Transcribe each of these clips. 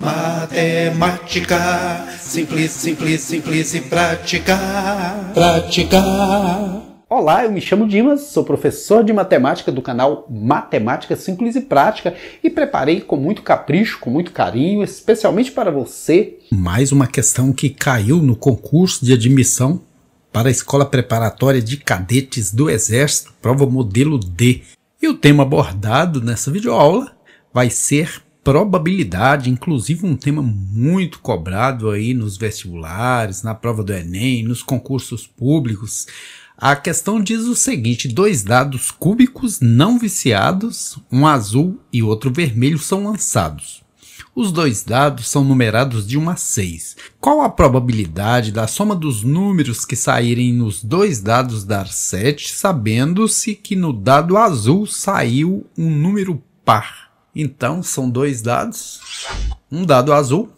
Matemática, simples, simples, simples e praticar, praticar. Olá, eu me chamo Dimas, sou professor de matemática do canal Matemática Simples e Prática e preparei com muito capricho, com muito carinho, especialmente para você. Mais uma questão que caiu no concurso de admissão para a Escola Preparatória de Cadetes do Exército, prova modelo D. E o tema abordado nessa videoaula vai ser probabilidade, inclusive um tema muito cobrado aí nos vestibulares, na prova do Enem, nos concursos públicos. A questão diz o seguinte: dois dados cúbicos não viciados, um azul e outro vermelho, são lançados. Os dois dados são numerados de 1 a 6. Qual a probabilidade da soma dos números que saírem nos dois dados dar 7, sabendo-se que no dado azul saiu um número par? Então são dois dados, um dado azul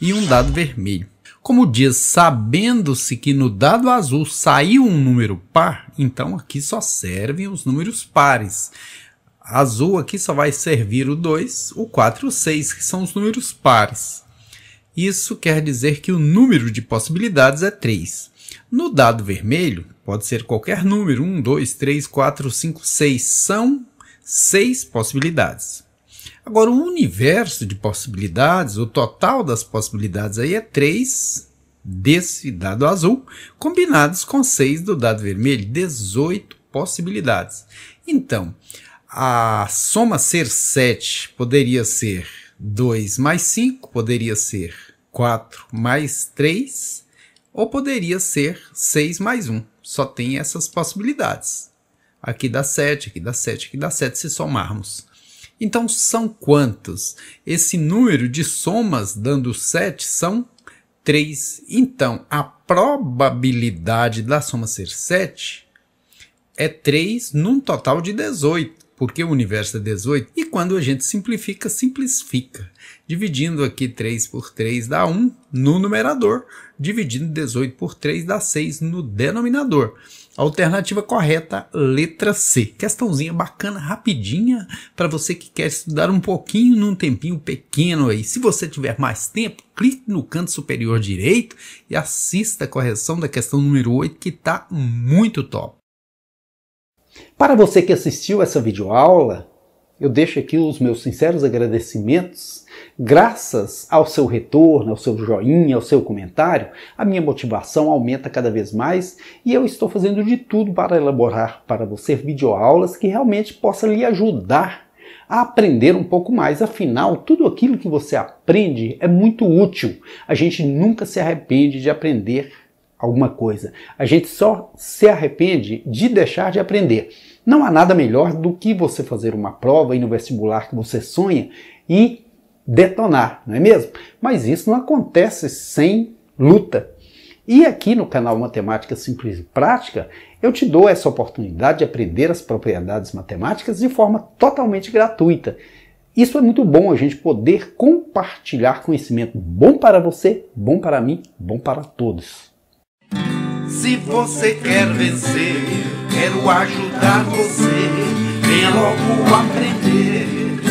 e um dado vermelho. Como diz, sabendo-se que no dado azul saiu um número par, então aqui só servem os números pares. Azul aqui só vai servir o 2, o 4 e o 6, que são os números pares. Isso quer dizer que o número de possibilidades é 3. No dado vermelho, pode ser qualquer número, 1, 2, 3, 4, 5, 6, são 6 possibilidades. Agora, o universo de possibilidades, o total das possibilidades aí é 3 desse dado azul, combinados com 6 do dado vermelho, 18 possibilidades. Então, a soma ser 7 poderia ser 2 mais 5, poderia ser 4 mais 3, ou poderia ser 6 mais 1. Só tem essas possibilidades. Aqui dá 7, aqui dá 7, aqui dá 7 se somarmos. Então são quantos? Esse número de somas dando 7 são 3. Então a probabilidade da soma ser 7 é 3 num total de 18, porque o universo é 18. E quando a gente simplifica, simplifica. Dividindo aqui 3 por 3 dá 1 no numerador, dividindo 18 por 3 dá 6 no denominador. Alternativa correta, letra C. Questãozinha bacana, rapidinha, para você que quer estudar um pouquinho num tempinho pequeno aí. Se você tiver mais tempo, clique no canto superior direito e assista a correção da questão número 8, que está muito top. Para você que assistiu essa videoaula, eu deixo aqui os meus sinceros agradecimentos. Graças ao seu retorno, ao seu joinha, ao seu comentário, a minha motivação aumenta cada vez mais e eu estou fazendo de tudo para elaborar para você videoaulas que realmente possa lhe ajudar a aprender um pouco mais. Afinal, tudo aquilo que você aprende é muito útil. A gente nunca se arrepende de aprender alguma coisa. A gente só se arrepende de deixar de aprender. Não há nada melhor do que você fazer uma prova e no vestibular que você sonha e detonar, não é mesmo? Mas isso não acontece sem luta. E aqui no canal Matemática Simples e Prática, eu te dou essa oportunidade de aprender as propriedades matemáticas de forma totalmente gratuita. Isso é muito bom a gente poder compartilhar conhecimento bom para você, bom para mim, bom para todos. Se você quer vencer, quero ajudar você. Venha logo aprender.